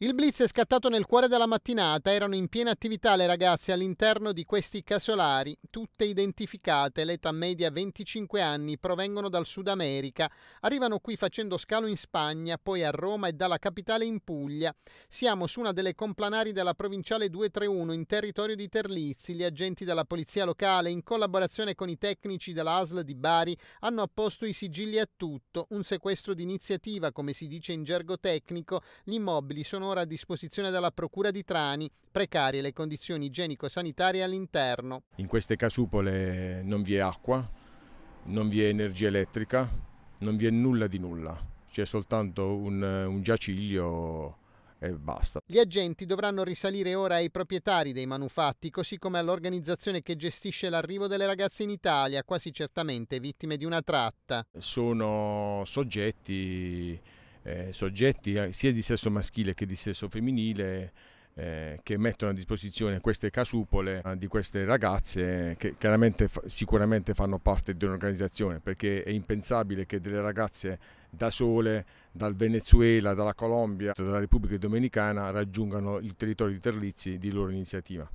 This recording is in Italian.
Il blitz è scattato nel cuore della mattinata, erano in piena attività le ragazze all'interno di questi casolari, tutte identificate, l'età media 25 anni, provengono dal Sud America, arrivano qui facendo scalo in Spagna, poi a Roma e dalla capitale in Puglia. Siamo su una delle complanari della provinciale 231 in territorio di Terlizzi, gli agenti della polizia locale in collaborazione con i tecnici della di Bari hanno apposto i sigilli a tutto, un sequestro di iniziativa, come si dice in gergo tecnico, gli immobili sono finora a disposizione dalla Procura di Trani, precarie le condizioni igienico-sanitarie all'interno. In queste casupole non vi è acqua, non vi è energia elettrica, non vi è nulla di nulla, c'è soltanto un, un giaciglio e basta. Gli agenti dovranno risalire ora ai proprietari dei manufatti, così come all'organizzazione che gestisce l'arrivo delle ragazze in Italia, quasi certamente vittime di una tratta. Sono soggetti eh, soggetti eh, sia di sesso maschile che di sesso femminile eh, che mettono a disposizione queste casupole eh, di queste ragazze eh, che chiaramente sicuramente fanno parte di un'organizzazione perché è impensabile che delle ragazze da sole dal Venezuela, dalla Colombia, dalla Repubblica Dominicana raggiungano il territorio di Terlizzi di loro iniziativa.